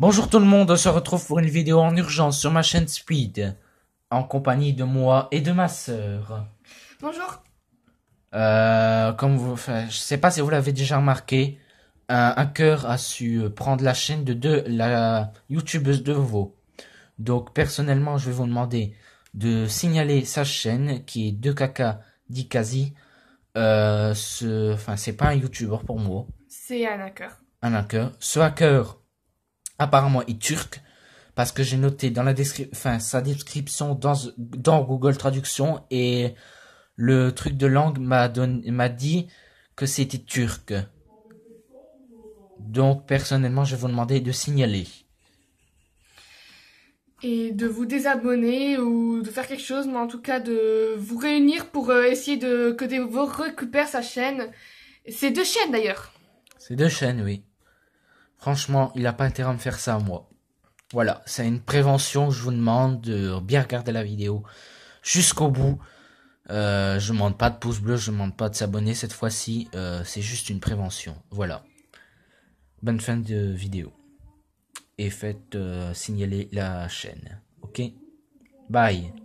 Bonjour tout le monde, on se retrouve pour une vidéo en urgence sur ma chaîne Speed, en compagnie de moi et de ma sœur. Bonjour. Euh, comme vous, je sais pas si vous l'avez déjà remarqué, un hacker a su prendre la chaîne de, deux la youtubeuse de Vovo. Donc personnellement, je vais vous demander de signaler sa chaîne qui est 2kk Dikazi. Euh, ce, enfin, c'est pas un youtuber pour moi. C'est un hacker. Un hacker. Ce hacker Apparemment, il est turc parce que j'ai noté dans la description, enfin, sa description dans, Google Traduction et le truc de langue m'a m'a dit que c'était turc. Donc, personnellement, je vais vous demander de signaler. Et de vous désabonner ou de faire quelque chose, mais en tout cas de vous réunir pour euh, essayer de que vous récupère sa chaîne. C'est deux chaînes d'ailleurs. C'est deux chaînes, oui. Franchement, il n'a pas intérêt à me faire ça à moi. Voilà, c'est une prévention. Je vous demande de bien regarder la vidéo jusqu'au bout. Euh, je ne demande pas de pouce bleu, je ne demande pas de s'abonner cette fois-ci. Euh, c'est juste une prévention. Voilà. Bonne fin de vidéo. Et faites euh, signaler la chaîne. Ok Bye